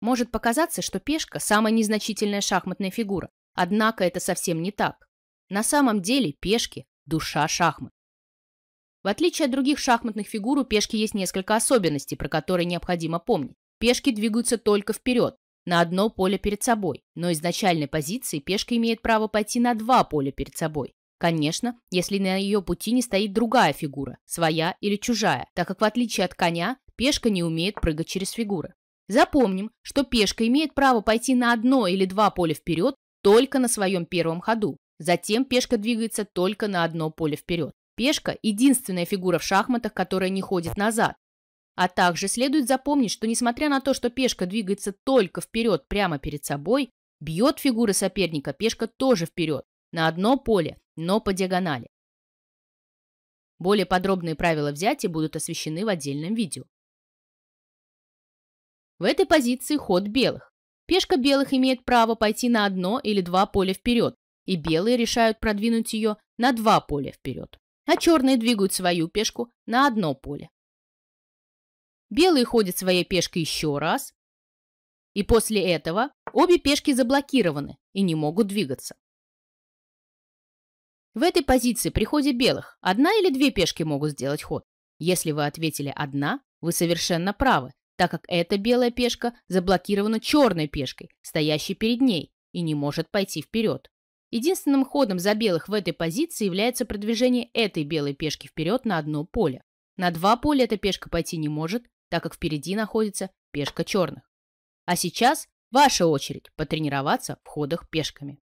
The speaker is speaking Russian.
Может показаться, что пешка – самая незначительная шахматная фигура, однако это совсем не так. На самом деле пешки – душа шахмат. В отличие от других шахматных фигур, у пешки есть несколько особенностей, про которые необходимо помнить. Пешки двигаются только вперед, на одно поле перед собой, но изначальной позиции пешка имеет право пойти на два поля перед собой. Конечно, если на ее пути не стоит другая фигура, своя или чужая, так как в отличие от коня, пешка не умеет прыгать через фигуры. Запомним, что пешка имеет право пойти на одно или два поля вперед только на своем первом ходу. Затем пешка двигается только на одно поле вперед. Пешка – единственная фигура в шахматах, которая не ходит назад. А также следует запомнить, что несмотря на то, что пешка двигается только вперед прямо перед собой, бьет фигура соперника пешка тоже вперед, на одно поле, но по диагонали. Более подробные правила взятия будут освещены в отдельном видео. В этой позиции ход белых. Пешка белых имеет право пойти на одно или два поля вперед, и белые решают продвинуть ее на два поля вперед, а черные двигают свою пешку на одно поле. Белые ходят своей пешкой еще раз, и после этого обе пешки заблокированы и не могут двигаться. В этой позиции при ходе белых одна или две пешки могут сделать ход. Если вы ответили «одна», вы совершенно правы, так как эта белая пешка заблокирована черной пешкой, стоящей перед ней, и не может пойти вперед. Единственным ходом за белых в этой позиции является продвижение этой белой пешки вперед на одно поле. На два поля эта пешка пойти не может, так как впереди находится пешка черных. А сейчас ваша очередь потренироваться в ходах пешками.